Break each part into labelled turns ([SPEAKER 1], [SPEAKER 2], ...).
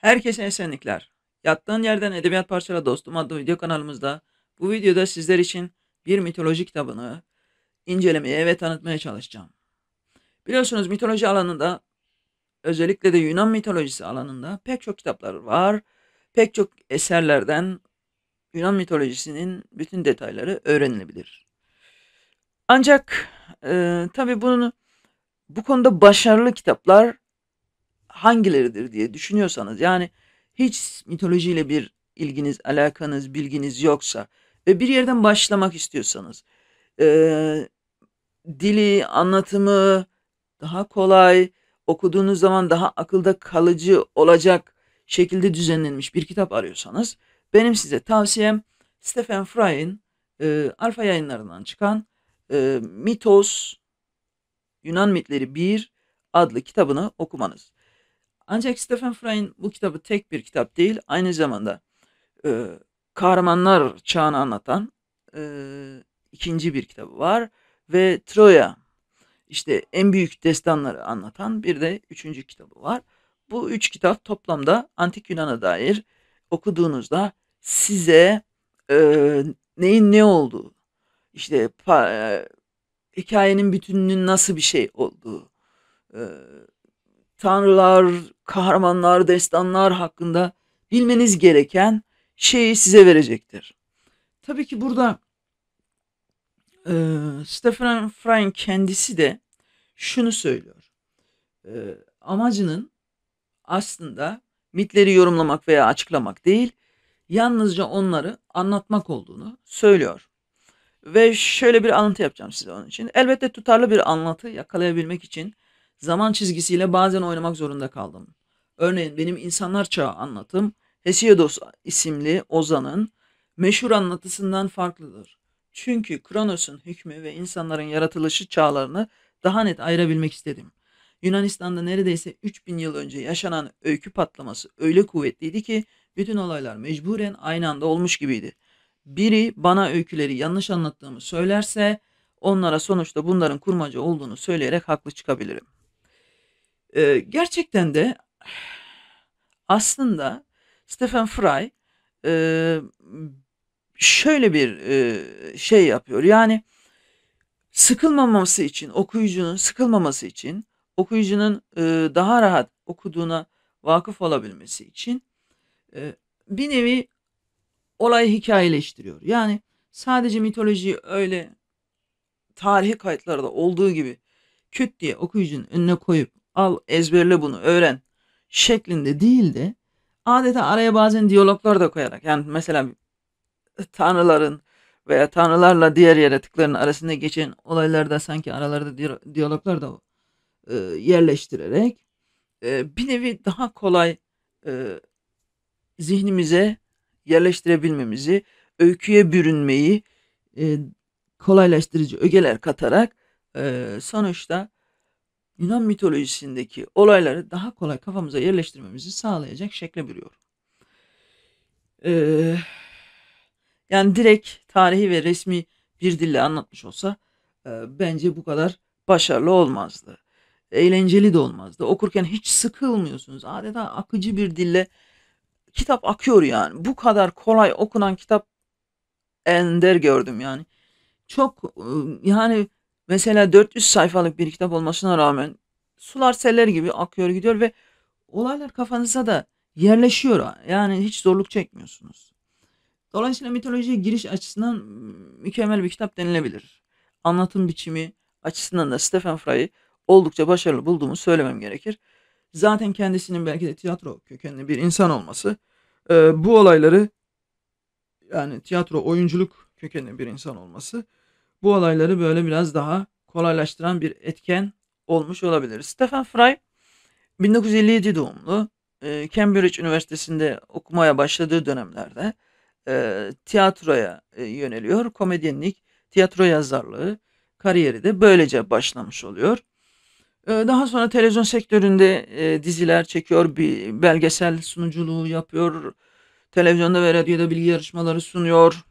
[SPEAKER 1] Herkese esenlikler. Yattığın yerden edebiyat parçala dostum adlı video kanalımızda bu videoda sizler için bir mitoloji kitabını incelemeye ve tanıtmaya çalışacağım. Biliyorsunuz mitoloji alanında özellikle de Yunan mitolojisi alanında pek çok kitaplar var. Pek çok eserlerden Yunan mitolojisinin bütün detayları öğrenilebilir. Ancak e, tabii bunun bu konuda başarılı kitaplar hangileridir diye düşünüyorsanız yani hiç mitolojiyle bir ilginiz, alakanız, bilginiz yoksa ve bir yerden başlamak istiyorsanız e, dili, anlatımı daha kolay, okuduğunuz zaman daha akılda kalıcı olacak şekilde düzenlenmiş bir kitap arıyorsanız benim size tavsiyem Stephen Fry'in e, Alfa yayınlarından çıkan e, Mitos Yunan Mitleri 1 adlı kitabını okumanız. Ancak Stephen Fry'in bu kitabı tek bir kitap değil, aynı zamanda e, kahramanlar çağını anlatan e, ikinci bir kitabı var ve Troya işte en büyük destanları anlatan bir de üçüncü kitabı var. Bu üç kitap toplamda Antik Yunan'a dair okuduğunuzda size e, neyin ne olduğu, işte pa, e, hikayenin bütününün nasıl bir şey olduğu, e, tanrılar, kahramanlar, destanlar hakkında bilmeniz gereken şeyi size verecektir. Tabii ki burada e, Stephen Fry'in kendisi de şunu söylüyor. E, amacının aslında mitleri yorumlamak veya açıklamak değil, yalnızca onları anlatmak olduğunu söylüyor. Ve şöyle bir anlatı yapacağım size onun için. Elbette tutarlı bir anlatı yakalayabilmek için zaman çizgisiyle bazen oynamak zorunda kaldım. Örneğin benim insanlar Çağı anlatım Hesiodos isimli Ozan'ın meşhur anlatısından farklıdır. Çünkü Kronos'un hükmü ve insanların yaratılışı çağlarını daha net ayırabilmek istedim. Yunanistan'da neredeyse 3000 yıl önce yaşanan öykü patlaması öyle kuvvetliydi ki bütün olaylar mecburen aynı anda olmuş gibiydi. Biri bana öyküleri yanlış anlattığımı söylerse onlara sonuçta bunların kurmaca olduğunu söyleyerek haklı çıkabilirim. E, gerçekten de aslında Stephen Fry e, şöyle bir e, şey yapıyor. Yani sıkılmaması için, okuyucunun sıkılmaması için, okuyucunun e, daha rahat okuduğuna vakıf olabilmesi için e, bir nevi olayı hikayeleştiriyor. Yani sadece mitolojiyi öyle tarihi kayıtlarda olduğu gibi küt diye okuyucunun önüne koyup al ezberle bunu öğren şeklinde değil de adeta araya bazen diyaloglar da koyarak yani mesela tanrıların veya tanrılarla diğer yaratıkların arasında geçen olaylarda sanki aralarda diyaloglar da e, yerleştirerek e, bir nevi daha kolay e, zihnimize yerleştirebilmemizi, öyküye bürünmeyi e, kolaylaştırıcı ögeler katarak e, sonuçta Yunan mitolojisindeki olayları daha kolay kafamıza yerleştirmemizi sağlayacak şekle bürüyor. Ee, yani direkt tarihi ve resmi bir dille anlatmış olsa e, bence bu kadar başarılı olmazdı. Eğlenceli de olmazdı. Okurken hiç sıkılmıyorsunuz. Adeta akıcı bir dille kitap akıyor yani. Bu kadar kolay okunan kitap ender gördüm yani. Çok yani Mesela 400 sayfalık bir kitap olmasına rağmen sular seller gibi akıyor gidiyor ve olaylar kafanıza da yerleşiyor. Yani hiç zorluk çekmiyorsunuz. Dolayısıyla mitolojiye giriş açısından mükemmel bir kitap denilebilir. Anlatım biçimi açısından da Stephen Fry'ı oldukça başarılı bulduğumu söylemem gerekir. Zaten kendisinin belki de tiyatro kökenli bir insan olması e, bu olayları yani tiyatro oyunculuk kökenli bir insan olması bu olayları böyle biraz daha kolaylaştıran bir etken olmuş olabilir. Stephen Fry 1957 doğumlu. E, Cambridge Üniversitesi'nde okumaya başladığı dönemlerde e, tiyatroya e, yöneliyor. Komedyenlik, tiyatro yazarlığı kariyeri de böylece başlamış oluyor. daha sonra televizyon sektöründe diziler çekiyor, bir belgesel sunuculuğu yapıyor. Televizyonda ve radyoda bilgi yarışmaları sunuyor.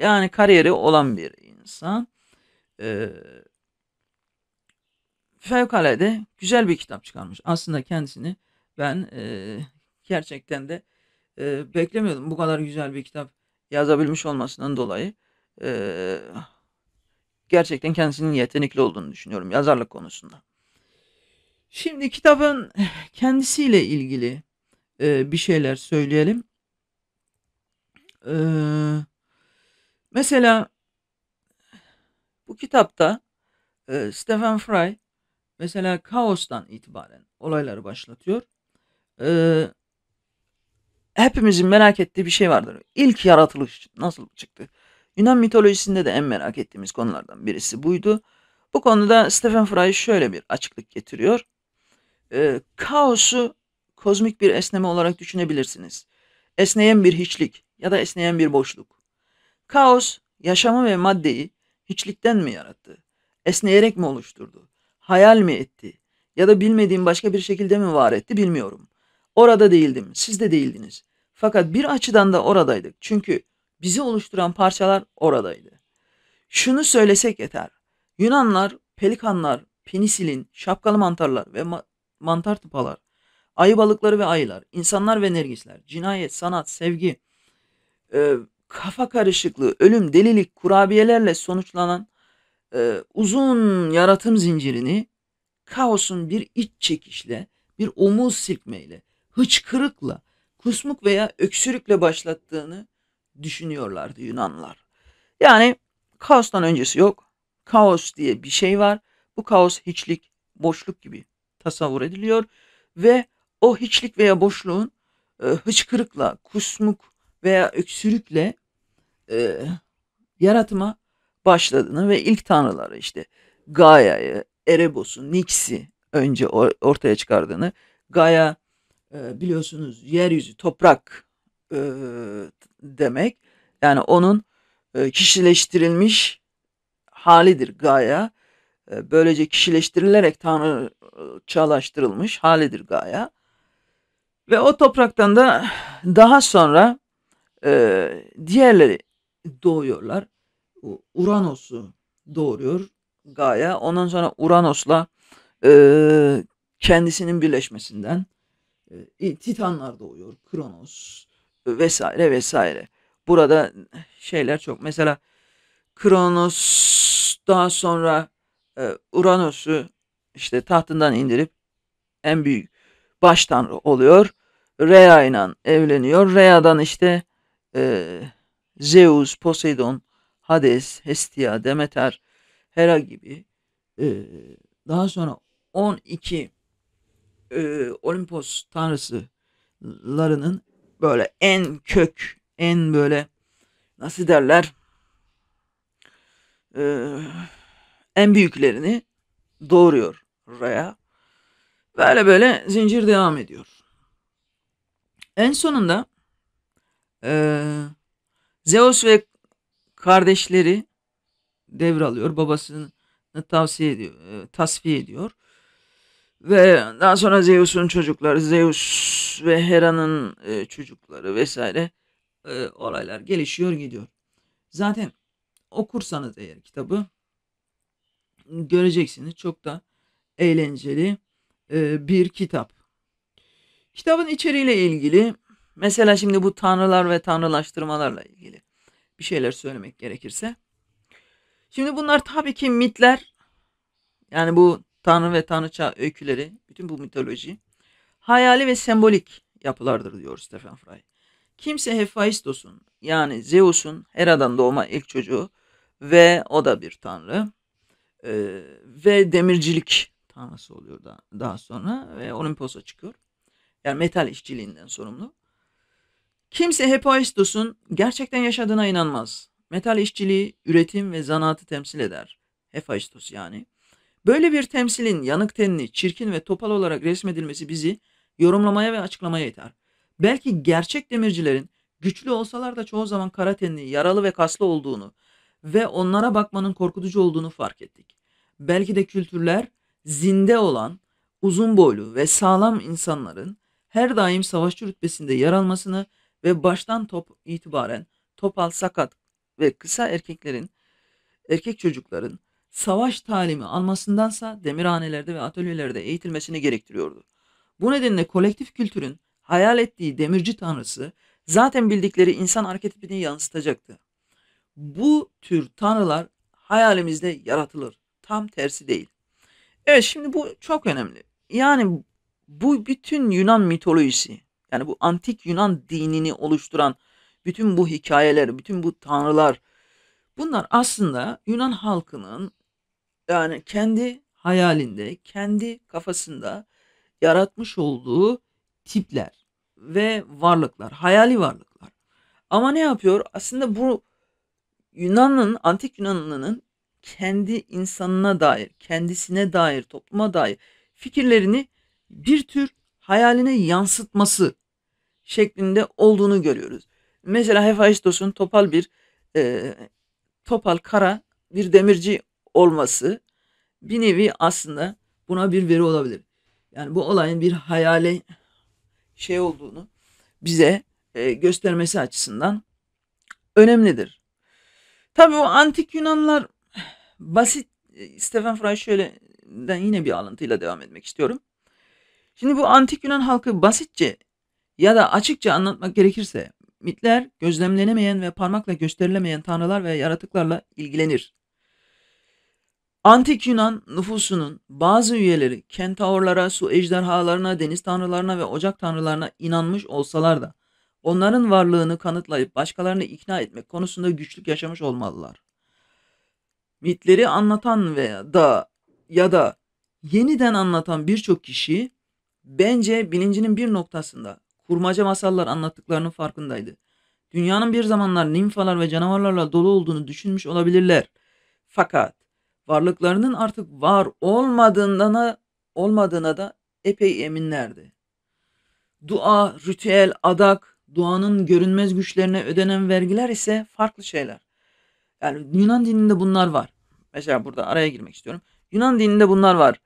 [SPEAKER 1] Yani kariyeri olan bir insan. Ee, fevkalade güzel bir kitap çıkarmış. Aslında kendisini ben e, gerçekten de e, beklemiyordum bu kadar güzel bir kitap yazabilmiş olmasından dolayı. E, gerçekten kendisinin yetenekli olduğunu düşünüyorum yazarlık konusunda. Şimdi kitabın kendisiyle ilgili e, bir şeyler söyleyelim. E, mesela bu kitapta e, Stephen Fry mesela kaostan itibaren olayları başlatıyor. E, hepimizin merak ettiği bir şey vardır. İlk yaratılış nasıl çıktı? Yunan mitolojisinde de en merak ettiğimiz konulardan birisi buydu. Bu konuda Stephen Fry şöyle bir açıklık getiriyor. E, kaosu kozmik bir esneme olarak düşünebilirsiniz. Esneyen bir hiçlik ya da esneyen bir boşluk. Kaos, yaşamı ve maddeyi Hiçlikten mi yarattı? Esneyerek mi oluşturdu? Hayal mi etti? Ya da bilmediğim başka bir şekilde mi var etti bilmiyorum. Orada değildim, siz de değildiniz. Fakat bir açıdan da oradaydık. Çünkü bizi oluşturan parçalar oradaydı. Şunu söylesek yeter. Yunanlar, pelikanlar, penisilin, şapkalı mantarlar ve ma- mantar tıpalar, ayı balıkları ve ayılar, insanlar ve nergisler, cinayet, sanat, sevgi, e, kafa karışıklığı, ölüm, delilik, kurabiyelerle sonuçlanan e, uzun yaratım zincirini kaosun bir iç çekişle, bir omuz silkmeyle, hıçkırıkla, kusmuk veya öksürükle başlattığını düşünüyorlardı Yunanlılar. Yani kaostan öncesi yok. Kaos diye bir şey var. Bu kaos hiçlik, boşluk gibi tasavvur ediliyor ve o hiçlik veya boşluğun e, hıçkırıkla, kusmuk veya öksürükle e, yaratıma başladığını ve ilk tanrıları işte Gaia'yı, Erebos'u, Nix'i önce or- ortaya çıkardığını. Gaia e, biliyorsunuz yeryüzü, toprak e, demek. Yani onun e, kişileştirilmiş halidir Gaia. E, böylece kişileştirilerek tanrıçalaştırılmış halidir Gaia. Ve o topraktan da daha sonra e, diğerleri doğuyorlar. Uranos'u doğuruyor Gaia. Ondan sonra Uranos'la e, kendisinin birleşmesinden e, Titanlar doğuyor. Kronos vesaire vesaire. Burada şeyler çok. Mesela Kronos daha sonra e, Uranus'u işte tahtından indirip en büyük baş tanrı oluyor. Rhea ile evleniyor. Rhea'dan işte e, Zeus, Poseidon, Hades, Hestia, Demeter, Hera gibi e, daha sonra 12 e, Olimpos tanrısılarının böyle en kök, en böyle nasıl derler e, en büyüklerini doğuruyor Raya. Böyle böyle zincir devam ediyor. En sonunda eee Zeus ve kardeşleri devralıyor. Babasını tavsiye ediyor, e, tasfiye ediyor. Ve daha sonra Zeus'un çocukları, Zeus ve Hera'nın e, çocukları vesaire e, olaylar gelişiyor gidiyor. Zaten okursanız eğer kitabı göreceksiniz. Çok da eğlenceli bir kitap. Kitabın içeriğiyle ilgili Mesela şimdi bu tanrılar ve tanrılaştırmalarla ilgili bir şeyler söylemek gerekirse. Şimdi bunlar tabii ki mitler. Yani bu tanrı ve tanrıça öyküleri, bütün bu mitoloji hayali ve sembolik yapılardır diyor Stephen Fry. Kimse Hephaistos'un yani Zeus'un Hera'dan doğma ilk çocuğu ve o da bir tanrı ee, ve demircilik tanrısı oluyor da, daha sonra ve Olimpos'a çıkıyor. Yani metal işçiliğinden sorumlu. Kimse Hephaistos'un gerçekten yaşadığına inanmaz. Metal işçiliği, üretim ve zanaatı temsil eder. Hephaistos yani. Böyle bir temsilin yanık tenli, çirkin ve topal olarak resmedilmesi bizi yorumlamaya ve açıklamaya yeter. Belki gerçek demircilerin güçlü olsalar da çoğu zaman kara tenli, yaralı ve kaslı olduğunu ve onlara bakmanın korkutucu olduğunu fark ettik. Belki de kültürler zinde olan, uzun boylu ve sağlam insanların her daim savaşçı rütbesinde yer almasını ve baştan top itibaren topal sakat ve kısa erkeklerin erkek çocukların savaş talimi almasındansa demirhanelerde ve atölyelerde eğitilmesini gerektiriyordu. Bu nedenle kolektif kültürün hayal ettiği demirci tanrısı zaten bildikleri insan arketipini yansıtacaktı. Bu tür tanrılar hayalimizde yaratılır. Tam tersi değil. Evet şimdi bu çok önemli. Yani bu bütün Yunan mitolojisi yani bu antik Yunan dinini oluşturan bütün bu hikayeler, bütün bu tanrılar bunlar aslında Yunan halkının yani kendi hayalinde, kendi kafasında yaratmış olduğu tipler ve varlıklar, hayali varlıklar. Ama ne yapıyor? Aslında bu Yunan'ın, antik Yunanlı'nın kendi insanına dair, kendisine dair, topluma dair fikirlerini bir tür hayaline yansıtması şeklinde olduğunu görüyoruz. Mesela Hefaistos'un topal bir e, topal kara bir demirci olması bir nevi aslında buna bir veri olabilir. Yani bu olayın bir hayali şey olduğunu bize e, göstermesi açısından önemlidir. Tabii o antik Yunanlar basit e, Stephen Fry şöyleden yine bir alıntıyla devam etmek istiyorum. Şimdi bu antik Yunan halkı basitçe ya da açıkça anlatmak gerekirse mitler gözlemlenemeyen ve parmakla gösterilemeyen tanrılar ve yaratıklarla ilgilenir. Antik Yunan nüfusunun bazı üyeleri kentaurlara, su ejderhalarına, deniz tanrılarına ve ocak tanrılarına inanmış olsalar da onların varlığını kanıtlayıp başkalarını ikna etmek konusunda güçlük yaşamış olmalılar. Mitleri anlatan veya da ya da yeniden anlatan birçok kişi bence bilincinin bir noktasında kurmaca masallar anlattıklarının farkındaydı. Dünyanın bir zamanlar nimfalar ve canavarlarla dolu olduğunu düşünmüş olabilirler. Fakat varlıklarının artık var olmadığına, olmadığına da epey eminlerdi. Dua, ritüel, adak, duanın görünmez güçlerine ödenen vergiler ise farklı şeyler. Yani Yunan dininde bunlar var. Mesela burada araya girmek istiyorum. Yunan dininde bunlar var.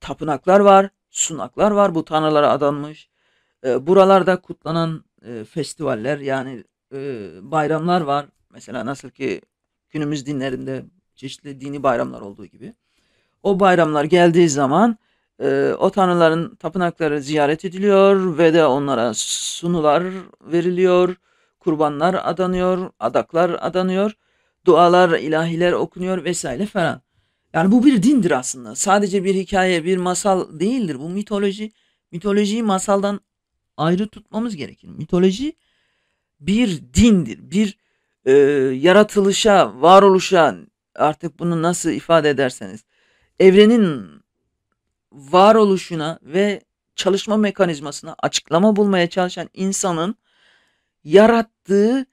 [SPEAKER 1] Tapınaklar var, sunaklar var bu tanrılara adanmış. E, buralarda kutlanan e, festivaller yani e, bayramlar var. Mesela nasıl ki günümüz dinlerinde çeşitli dini bayramlar olduğu gibi. O bayramlar geldiği zaman e, o tanrıların tapınakları ziyaret ediliyor ve de onlara sunular veriliyor, kurbanlar adanıyor, adaklar adanıyor, dualar, ilahiler okunuyor vesaire falan. Yani bu bir dindir aslında. Sadece bir hikaye, bir masal değildir. Bu mitoloji, mitolojiyi masaldan ayrı tutmamız gerekir. Mitoloji bir dindir, bir e, yaratılışa, varoluşa artık bunu nasıl ifade ederseniz evrenin varoluşuna ve çalışma mekanizmasına açıklama bulmaya çalışan insanın yarattığı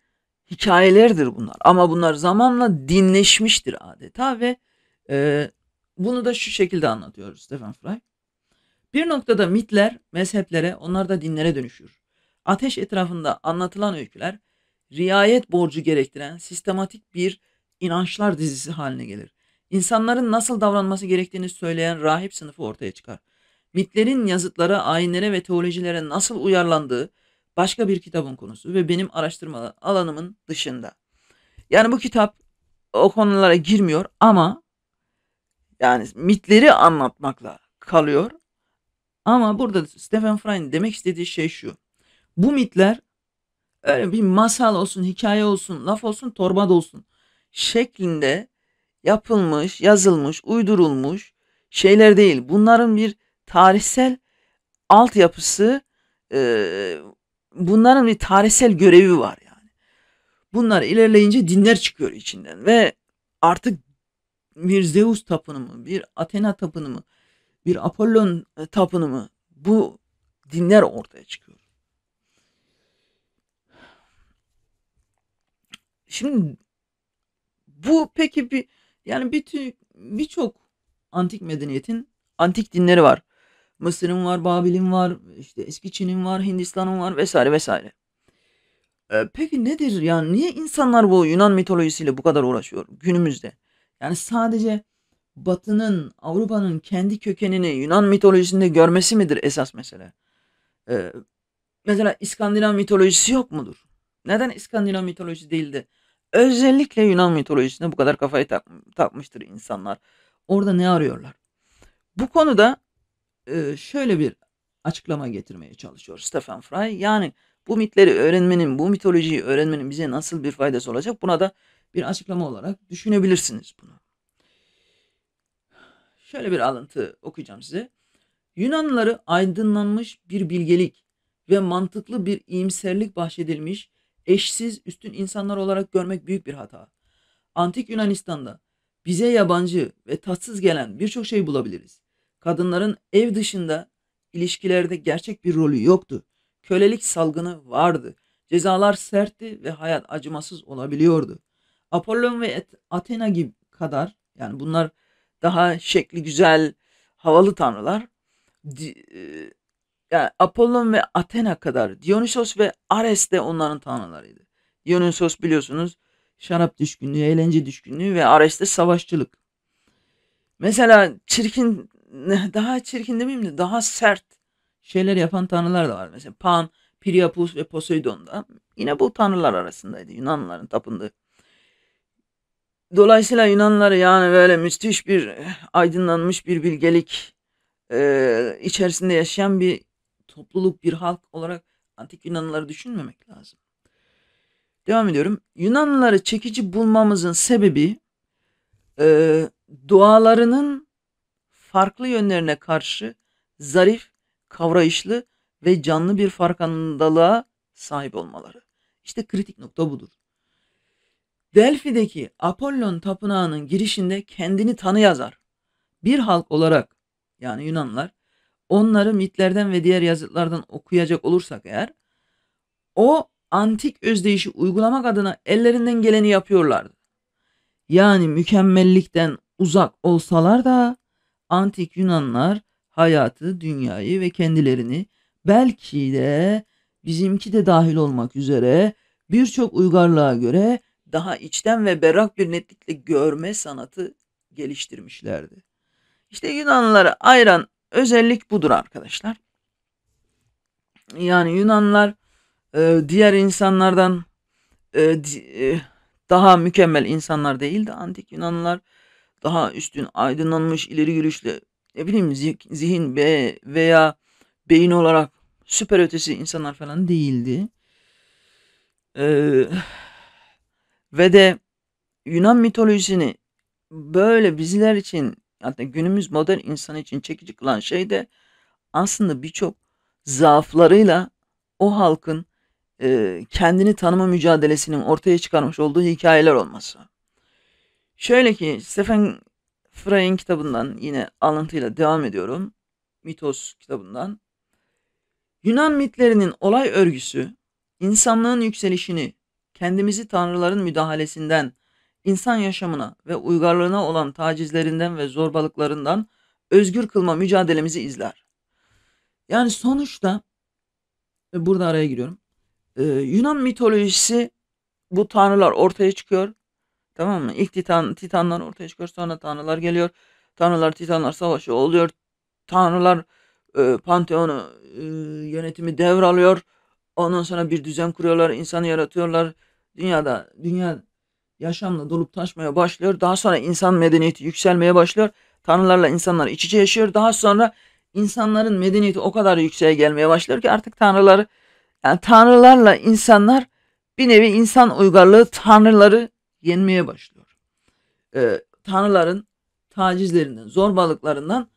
[SPEAKER 1] hikayelerdir bunlar. Ama bunlar zamanla dinleşmiştir adeta ve e, bunu da şu şekilde anlatıyoruz Stephen Fry. Bir noktada mitler mezheplere, onlar da dinlere dönüşür. Ateş etrafında anlatılan öyküler riayet borcu gerektiren sistematik bir inançlar dizisi haline gelir. İnsanların nasıl davranması gerektiğini söyleyen rahip sınıfı ortaya çıkar. Mitlerin yazıtlara, ayinlere ve teolojilere nasıl uyarlandığı başka bir kitabın konusu ve benim araştırma alanımın dışında. Yani bu kitap o konulara girmiyor ama yani mitleri anlatmakla kalıyor ama burada Stephen Fry'nin demek istediği şey şu. Bu mitler öyle bir masal olsun, hikaye olsun, laf olsun, torba da olsun şeklinde yapılmış, yazılmış, uydurulmuş şeyler değil. Bunların bir tarihsel altyapısı, e, bunların bir tarihsel görevi var yani. Bunlar ilerleyince dinler çıkıyor içinden ve artık bir Zeus tapınımı, bir Athena tapınımı, bir Apollon e, tapınımı bu dinler ortaya çıkıyor. Şimdi bu peki bir yani bütün birçok antik medeniyetin antik dinleri var. Mısır'ın var, Babil'in var, işte eski Çin'in var, Hindistan'ın var vesaire vesaire. Ee, peki nedir yani niye insanlar bu Yunan mitolojisiyle bu kadar uğraşıyor günümüzde? Yani sadece Batı'nın, Avrupa'nın kendi kökenini Yunan mitolojisinde görmesi midir esas mesele? Ee, mesela İskandinav mitolojisi yok mudur? Neden İskandinav mitolojisi değildi? Özellikle Yunan mitolojisine bu kadar kafayı tak, takmıştır insanlar. Orada ne arıyorlar? Bu konuda e, şöyle bir açıklama getirmeye çalışıyor Stephen Fry. Yani bu mitleri öğrenmenin, bu mitolojiyi öğrenmenin bize nasıl bir faydası olacak? Buna da bir açıklama olarak düşünebilirsiniz bunu. Şöyle bir alıntı okuyacağım size. Yunanlıları aydınlanmış bir bilgelik ve mantıklı bir iyimserlik bahşedilmiş eşsiz üstün insanlar olarak görmek büyük bir hata. Antik Yunanistan'da bize yabancı ve tatsız gelen birçok şey bulabiliriz. Kadınların ev dışında ilişkilerde gerçek bir rolü yoktu. Kölelik salgını vardı. Cezalar sertti ve hayat acımasız olabiliyordu. Apollon ve Athena gibi kadar yani bunlar daha şekli güzel havalı tanrılar. E, yani Apollon ve Athena kadar Dionysos ve Ares de onların tanrılarıydı. Dionysos biliyorsunuz şarap düşkünlüğü, eğlence düşkünlüğü ve Ares de savaşçılık. Mesela çirkin, daha çirkin demeyeyim de daha sert şeyler yapan tanrılar da var. Mesela Pan, Priapus ve Poseidon da yine bu tanrılar arasındaydı. Yunanlıların tapındığı. Dolayısıyla Yunanlar yani böyle müthiş bir eh, aydınlanmış bir bilgelik e, içerisinde yaşayan bir topluluk, bir halk olarak antik Yunanlıları düşünmemek lazım. Devam ediyorum. Yunanlıları çekici bulmamızın sebebi e, eh, dualarının farklı yönlerine karşı zarif, kavrayışlı ve canlı bir farkındalığa sahip olmaları. İşte kritik nokta budur. Delfi'deki Apollon tapınağının girişinde kendini tanı yazar. Bir halk olarak yani Yunanlar onları mitlerden ve diğer yazıtlardan okuyacak olursak eğer o antik özdeyişi uygulamak adına ellerinden geleni yapıyorlardı. Yani mükemmellikten uzak olsalar da antik Yunanlar hayatı, dünyayı ve kendilerini belki de bizimki de dahil olmak üzere birçok uygarlığa göre daha içten ve berrak bir netlikle görme sanatı geliştirmişlerdi. İşte Yunanlılara ayıran özellik budur arkadaşlar. Yani Yunanlar e, diğer insanlardan e, e, daha mükemmel insanlar değildi. Antik Yunanlılar daha üstün, aydınlanmış, ileri görüşlü, ne bileyim zihin veya beyin olarak süper ötesi insanlar falan değildi. Eee ve de Yunan mitolojisini böyle bizler için hatta günümüz modern insan için çekici kılan şey de aslında birçok zaaflarıyla o halkın e, kendini tanıma mücadelesinin ortaya çıkarmış olduğu hikayeler olması. Şöyle ki Stephen Fry'in kitabından yine alıntıyla devam ediyorum. Mitos kitabından. Yunan mitlerinin olay örgüsü insanlığın yükselişini kendimizi tanrıların müdahalesinden, insan yaşamına ve uygarlığına olan tacizlerinden ve zorbalıklarından özgür kılma mücadelemizi izler. Yani sonuçta e, burada araya giriyorum. E, Yunan mitolojisi bu tanrılar ortaya çıkıyor. Tamam mı? İlk titan, titanlar ortaya çıkıyor. Sonra tanrılar geliyor. Tanrılar titanlar savaşı oluyor. Tanrılar e, panteonu e, yönetimi devralıyor. Ondan sonra bir düzen kuruyorlar. insanı yaratıyorlar Dünyada dünya yaşamla dolup taşmaya başlıyor. Daha sonra insan medeniyeti yükselmeye başlıyor. Tanrılarla insanlar iç içe yaşıyor. Daha sonra insanların medeniyeti o kadar yükseğe gelmeye başlıyor ki artık tanrıları yani tanrılarla insanlar bir nevi insan uygarlığı tanrıları yenmeye başlıyor. Ee, tanrıların tacizlerinden, zorbalıklarından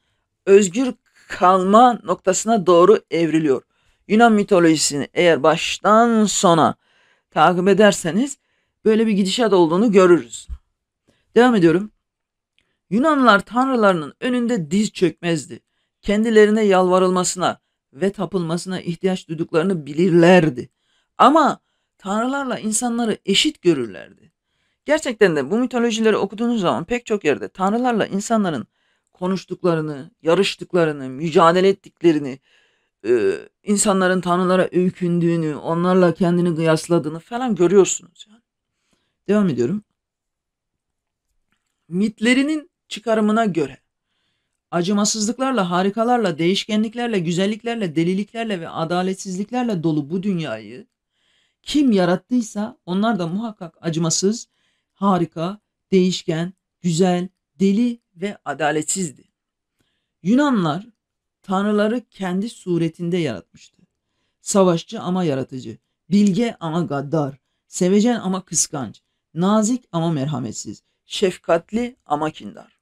[SPEAKER 1] özgür kalma noktasına doğru evriliyor. Yunan mitolojisini eğer baştan sona takip ederseniz böyle bir gidişat olduğunu görürüz. Devam ediyorum. Yunanlılar tanrılarının önünde diz çökmezdi. Kendilerine yalvarılmasına ve tapılmasına ihtiyaç duyduklarını bilirlerdi. Ama tanrılarla insanları eşit görürlerdi. Gerçekten de bu mitolojileri okuduğunuz zaman pek çok yerde tanrılarla insanların konuştuklarını, yarıştıklarını, mücadele ettiklerini, e, insanların tanrılara öykündüğünü, onlarla kendini kıyasladığını falan görüyorsunuz. Yani. Devam ediyorum. Mitlerinin çıkarımına göre acımasızlıklarla, harikalarla, değişkenliklerle, güzelliklerle, deliliklerle ve adaletsizliklerle dolu bu dünyayı kim yarattıysa onlar da muhakkak acımasız, harika, değişken, güzel, deli ve adaletsizdi. Yunanlar tanrıları kendi suretinde yaratmıştı. Savaşçı ama yaratıcı, bilge ama gaddar, sevecen ama kıskanç, nazik ama merhametsiz, şefkatli ama kindar.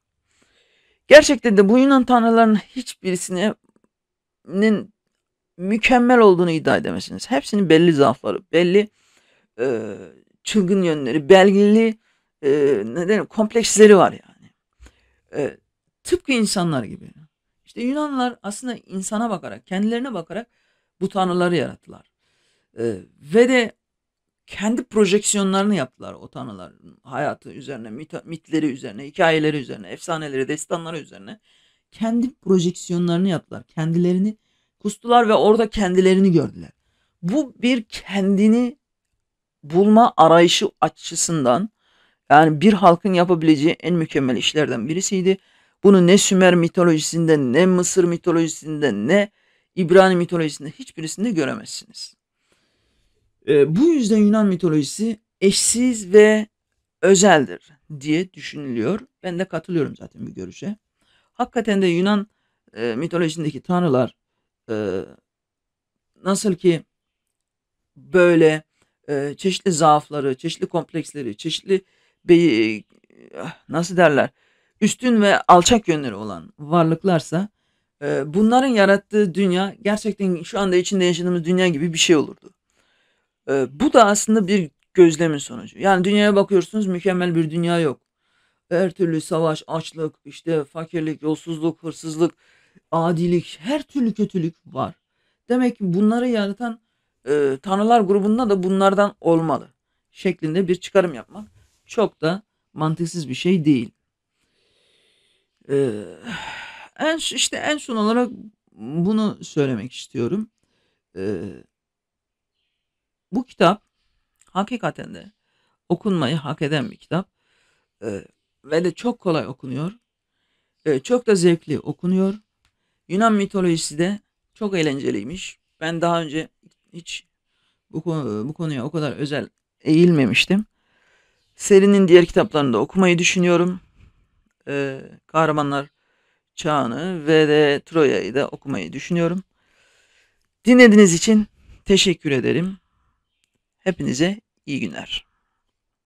[SPEAKER 1] Gerçekten de bu Yunan tanrılarının hiçbirisinin mükemmel olduğunu iddia edemezsiniz. Hepsinin belli zaafları, belli e, çılgın yönleri, belli e, ne kompleksleri var yani. E, tıpkı insanlar gibi. İşte Yunanlar aslında insana bakarak, kendilerine bakarak bu tanrıları yarattılar. Ee, ve de kendi projeksiyonlarını yaptılar o tanrıların hayatı üzerine, mit mitleri üzerine, hikayeleri üzerine, efsaneleri, destanları üzerine. Kendi projeksiyonlarını yaptılar. Kendilerini kustular ve orada kendilerini gördüler. Bu bir kendini bulma arayışı açısından yani bir halkın yapabileceği en mükemmel işlerden birisiydi. Bunu ne Sümer mitolojisinde, ne Mısır mitolojisinde, ne İbrani mitolojisinde hiçbirisinde göremezsiniz. E, bu yüzden Yunan mitolojisi eşsiz ve özeldir diye düşünülüyor. Ben de katılıyorum zaten bu görüşe. Hakikaten de Yunan e, mitolojisindeki tanrılar e, nasıl ki böyle e, çeşitli zaafları, çeşitli kompleksleri, çeşitli be, e, nasıl derler üstün ve alçak yönleri olan varlıklarsa e, bunların yarattığı dünya gerçekten şu anda içinde yaşadığımız dünya gibi bir şey olurdu. E, bu da aslında bir gözlemin sonucu. Yani dünyaya bakıyorsunuz mükemmel bir dünya yok. Her türlü savaş, açlık, işte fakirlik, yolsuzluk, hırsızlık, adilik, her türlü kötülük var. Demek ki bunları yaratan e, tanrılar grubunda da bunlardan olmalı şeklinde bir çıkarım yapmak çok da mantıksız bir şey değil. Ee, en işte en son olarak bunu söylemek istiyorum. Ee, bu kitap hakikaten de okunmayı hak eden bir kitap ee, ve de çok kolay okunuyor. Ee, çok da zevkli okunuyor. Yunan mitolojisi de çok eğlenceliymiş. Ben daha önce hiç bu, konu, bu konuya o kadar özel eğilmemiştim. Serinin diğer kitaplarını da okumayı düşünüyorum e, Kahramanlar Çağını ve de Troya'yı da okumayı düşünüyorum. Dinlediğiniz için teşekkür ederim. Hepinize iyi günler.